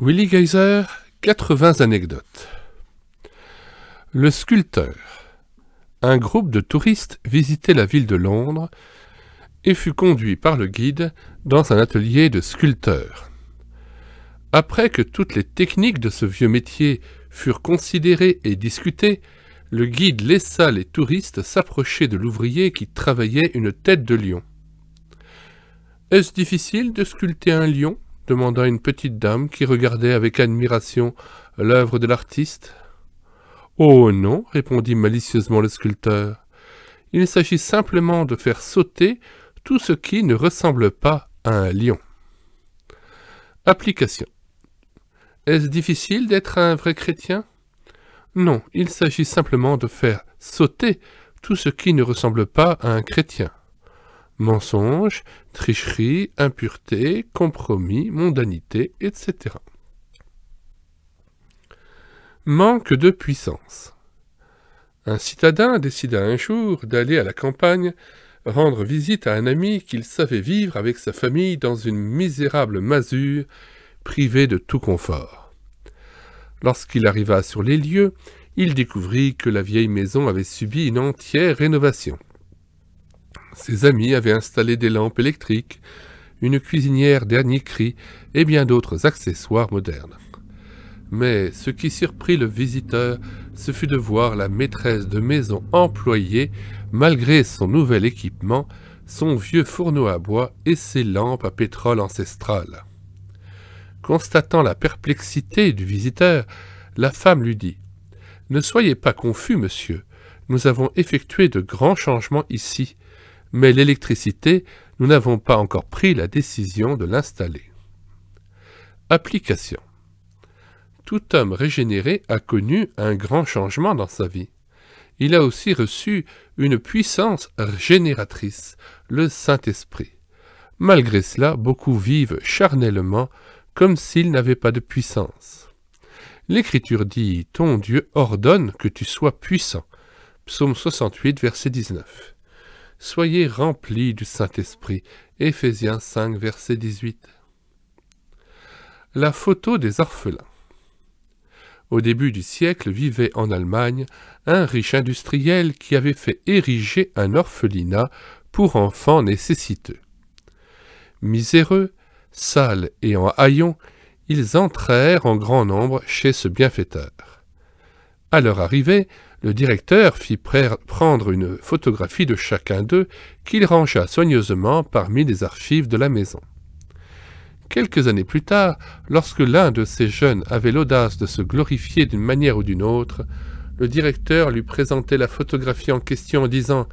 Willy Geyser, 80 anecdotes. Le sculpteur. Un groupe de touristes visitait la ville de Londres et fut conduit par le guide dans un atelier de sculpteur. Après que toutes les techniques de ce vieux métier furent considérées et discutées, le guide laissa les touristes s'approcher de l'ouvrier qui travaillait une tête de lion. Est-ce difficile de sculpter un lion demanda une petite dame qui regardait avec admiration l'œuvre de l'artiste. Oh non, répondit malicieusement le sculpteur. Il s'agit simplement de faire sauter tout ce qui ne ressemble pas à un lion. Application. Est-ce difficile d'être un vrai chrétien Non, il s'agit simplement de faire sauter tout ce qui ne ressemble pas à un chrétien mensonge, tricherie, impureté, compromis, mondanité, etc. Manque de puissance. Un citadin décida un jour d'aller à la campagne rendre visite à un ami qu'il savait vivre avec sa famille dans une misérable masure, privée de tout confort. Lorsqu'il arriva sur les lieux, il découvrit que la vieille maison avait subi une entière rénovation. Ses amis avaient installé des lampes électriques, une cuisinière dernier cri et bien d'autres accessoires modernes. Mais ce qui surprit le visiteur, ce fut de voir la maîtresse de maison employée, malgré son nouvel équipement, son vieux fourneau à bois et ses lampes à pétrole ancestrales. Constatant la perplexité du visiteur, la femme lui dit Ne soyez pas confus, monsieur. Nous avons effectué de grands changements ici mais l'électricité, nous n'avons pas encore pris la décision de l'installer. Application. Tout homme régénéré a connu un grand changement dans sa vie. Il a aussi reçu une puissance génératrice, le Saint-Esprit. Malgré cela, beaucoup vivent charnellement comme s'ils n'avaient pas de puissance. L'Écriture dit Ton Dieu ordonne que tu sois puissant. Psaume 68, verset 19. Soyez remplis du Saint-Esprit. Ephésiens 5, verset 18. La photo des orphelins. Au début du siècle vivait en Allemagne un riche industriel qui avait fait ériger un orphelinat pour enfants nécessiteux. Miséreux, sales et en haillons, ils entrèrent en grand nombre chez ce bienfaiteur. À leur arrivée, le directeur fit prendre une photographie de chacun d'eux qu'il rangea soigneusement parmi les archives de la maison. Quelques années plus tard, lorsque l'un de ces jeunes avait l'audace de se glorifier d'une manière ou d'une autre, le directeur lui présentait la photographie en question en disant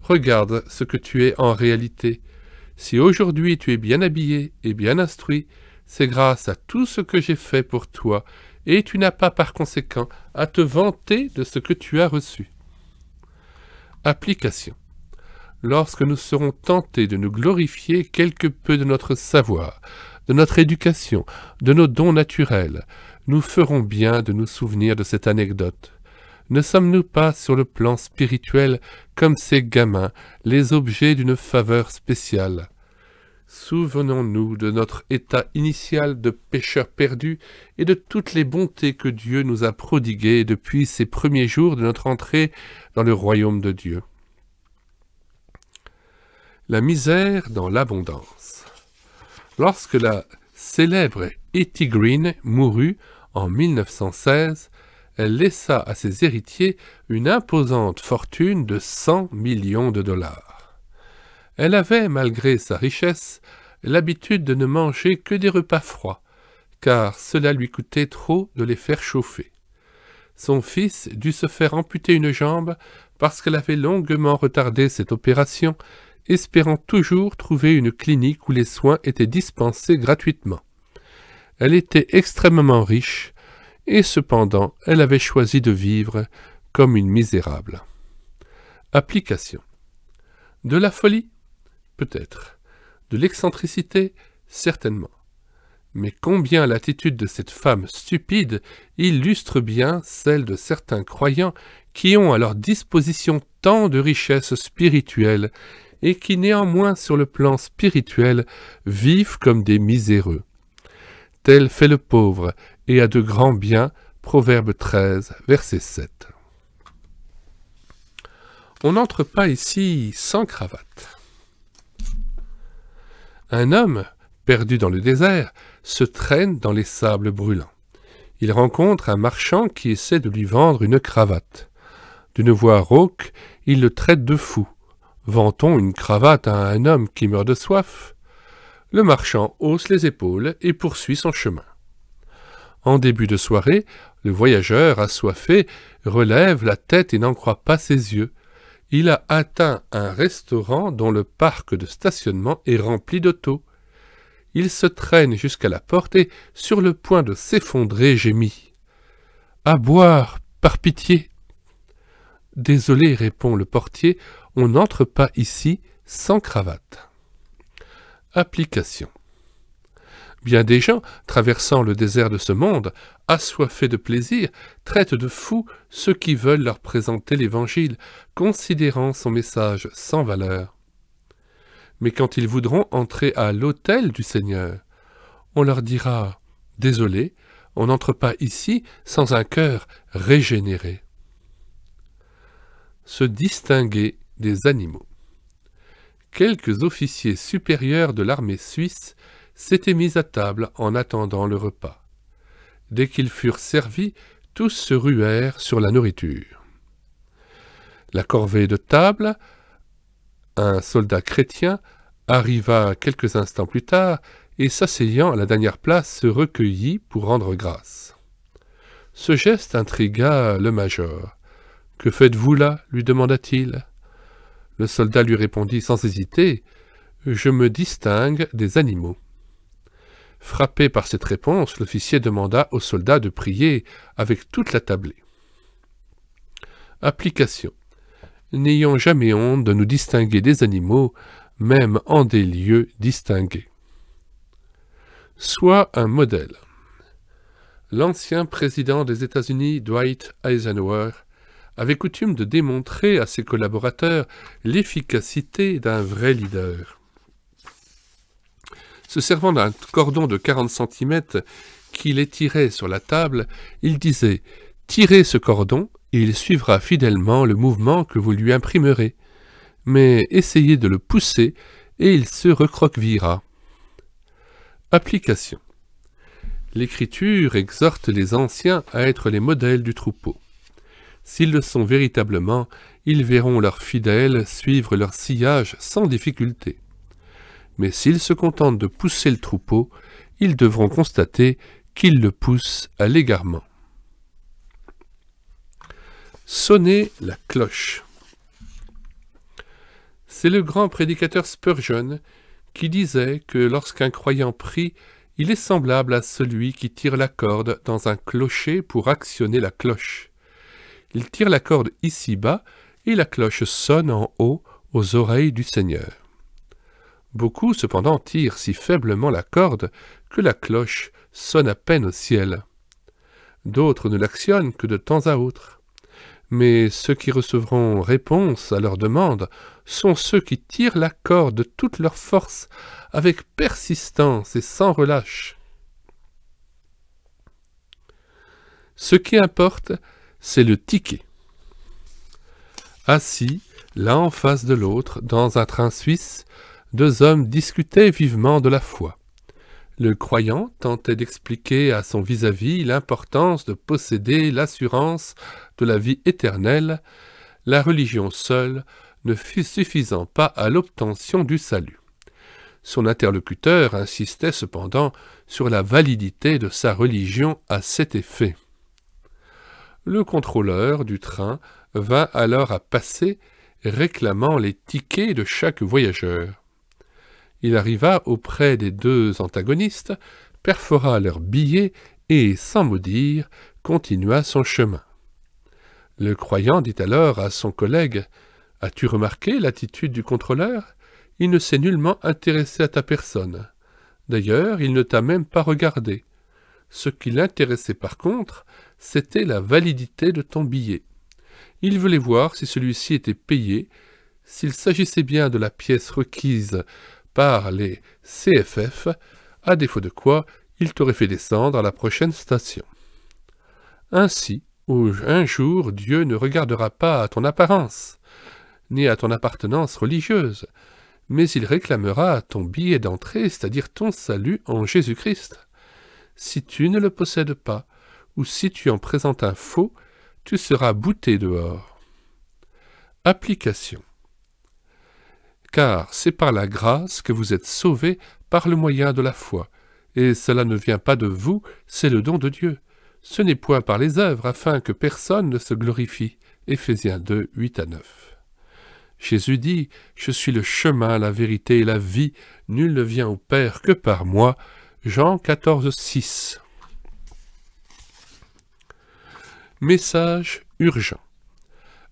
Regarde ce que tu es en réalité. Si aujourd'hui tu es bien habillé et bien instruit, c'est grâce à tout ce que j'ai fait pour toi et tu n'as pas par conséquent à te vanter de ce que tu as reçu. Application. Lorsque nous serons tentés de nous glorifier quelque peu de notre savoir, de notre éducation, de nos dons naturels, nous ferons bien de nous souvenir de cette anecdote. Ne sommes-nous pas sur le plan spirituel comme ces gamins, les objets d'une faveur spéciale Souvenons-nous de notre état initial de pécheurs perdus et de toutes les bontés que Dieu nous a prodiguées depuis ces premiers jours de notre entrée dans le royaume de Dieu. La misère dans l'abondance. Lorsque la célèbre Etty Green mourut en 1916, elle laissa à ses héritiers une imposante fortune de 100 millions de dollars. Elle avait, malgré sa richesse, l'habitude de ne manger que des repas froids, car cela lui coûtait trop de les faire chauffer. Son fils dut se faire amputer une jambe parce qu'elle avait longuement retardé cette opération, espérant toujours trouver une clinique où les soins étaient dispensés gratuitement. Elle était extrêmement riche, et cependant elle avait choisi de vivre comme une misérable. Application. De la folie peut-être, de l'excentricité, certainement. Mais combien l'attitude de cette femme stupide illustre bien celle de certains croyants qui ont à leur disposition tant de richesses spirituelles et qui néanmoins sur le plan spirituel vivent comme des miséreux. Tel fait le pauvre et a de grands biens. Proverbe 13, verset 7. On n'entre pas ici sans cravate. Un homme, perdu dans le désert, se traîne dans les sables brûlants. Il rencontre un marchand qui essaie de lui vendre une cravate. D'une voix rauque, il le traite de fou. Vend-on une cravate à un homme qui meurt de soif Le marchand hausse les épaules et poursuit son chemin. En début de soirée, le voyageur, assoiffé, relève la tête et n'en croit pas ses yeux il a atteint un restaurant dont le parc de stationnement est rempli d'autos. Il se traîne jusqu'à la porte et, sur le point de s'effondrer, gémit. À boire, par pitié. Désolé, répond le portier, on n'entre pas ici sans cravate. Application. Bien des gens, traversant le désert de ce monde, assoiffés de plaisir, traitent de fous ceux qui veulent leur présenter l'Évangile, considérant son message sans valeur. Mais quand ils voudront entrer à l'autel du Seigneur, on leur dira Désolé, on n'entre pas ici sans un cœur régénéré. Se distinguer des animaux. Quelques officiers supérieurs de l'armée suisse s'étaient mis à table en attendant le repas. Dès qu'ils furent servis, tous se ruèrent sur la nourriture. La corvée de table, un soldat chrétien, arriva quelques instants plus tard et s'asseyant à la dernière place se recueillit pour rendre grâce. Ce geste intrigua le major. Que faites-vous là lui demanda-t-il. Le soldat lui répondit sans hésiter Je me distingue des animaux. Frappé par cette réponse, l'officier demanda aux soldats de prier avec toute la tablée. Application. N'ayons jamais honte de nous distinguer des animaux, même en des lieux distingués. Sois un modèle. L'ancien président des États-Unis, Dwight Eisenhower, avait coutume de démontrer à ses collaborateurs l'efficacité d'un vrai leader. Se servant d'un cordon de 40 cm qu'il étirait sur la table, il disait « Tirez ce cordon et il suivra fidèlement le mouvement que vous lui imprimerez. Mais essayez de le pousser et il se recroquevillera. » Application L'Écriture exhorte les anciens à être les modèles du troupeau. S'ils le sont véritablement, ils verront leurs fidèles suivre leur sillage sans difficulté mais s'ils se contentent de pousser le troupeau, ils devront constater qu'ils le poussent à l'égarement. Sonner la cloche. C'est le grand prédicateur Spurgeon qui disait que lorsqu'un croyant prie, il est semblable à celui qui tire la corde dans un clocher pour actionner la cloche. Il tire la corde ici-bas et la cloche sonne en haut aux oreilles du Seigneur. Beaucoup cependant tirent si faiblement la corde que la cloche sonne à peine au ciel. D'autres ne l'actionnent que de temps à autre. Mais ceux qui recevront réponse à leur demande sont ceux qui tirent la corde de toute leur force, avec persistance et sans relâche. Ce qui importe, c'est le ticket. Assis, l'un en face de l'autre, dans un train suisse, deux hommes discutaient vivement de la foi. Le croyant tentait d'expliquer à son vis-à-vis l'importance de posséder l'assurance de la vie éternelle, la religion seule ne suffisant pas à l'obtention du salut. Son interlocuteur insistait cependant sur la validité de sa religion à cet effet. Le contrôleur du train vint alors à passer, réclamant les tickets de chaque voyageur. Il arriva auprès des deux antagonistes, perfora leur billet et, sans maudire, dire, continua son chemin. Le croyant dit alors à son collègue As-tu remarqué l'attitude du contrôleur Il ne s'est nullement intéressé à ta personne. D'ailleurs, il ne t'a même pas regardé. Ce qui l'intéressait par contre, c'était la validité de ton billet. Il voulait voir si celui-ci était payé, s'il s'agissait bien de la pièce requise par les CFF, à défaut de quoi il t'aurait fait descendre à la prochaine station. Ainsi, un jour Dieu ne regardera pas à ton apparence, ni à ton appartenance religieuse, mais il réclamera ton billet d'entrée, c'est-à-dire ton salut en Jésus-Christ. Si tu ne le possèdes pas, ou si tu en présentes un faux, tu seras bouté dehors. Application car c'est par la grâce que vous êtes sauvés par le moyen de la foi. Et cela ne vient pas de vous, c'est le don de Dieu. Ce n'est point par les œuvres, afin que personne ne se glorifie. Éphésiens 2, 8 à 9. Jésus dit, Je suis le chemin, la vérité et la vie, nul ne vient au Père que par moi. Jean 14, 6. Message urgent.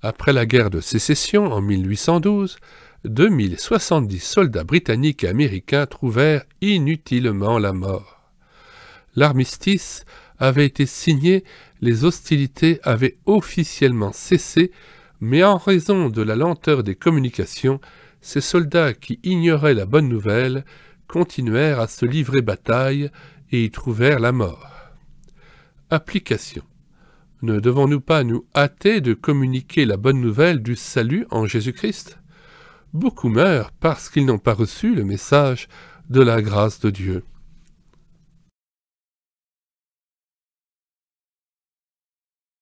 Après la guerre de sécession en 1812, 2070 soldats britanniques et américains trouvèrent inutilement la mort. L'armistice avait été signé, les hostilités avaient officiellement cessé, mais en raison de la lenteur des communications, ces soldats qui ignoraient la bonne nouvelle continuèrent à se livrer bataille et y trouvèrent la mort. Application. Ne devons-nous pas nous hâter de communiquer la bonne nouvelle du salut en Jésus-Christ beaucoup meurent parce qu'ils n'ont pas reçu le message de la grâce de Dieu.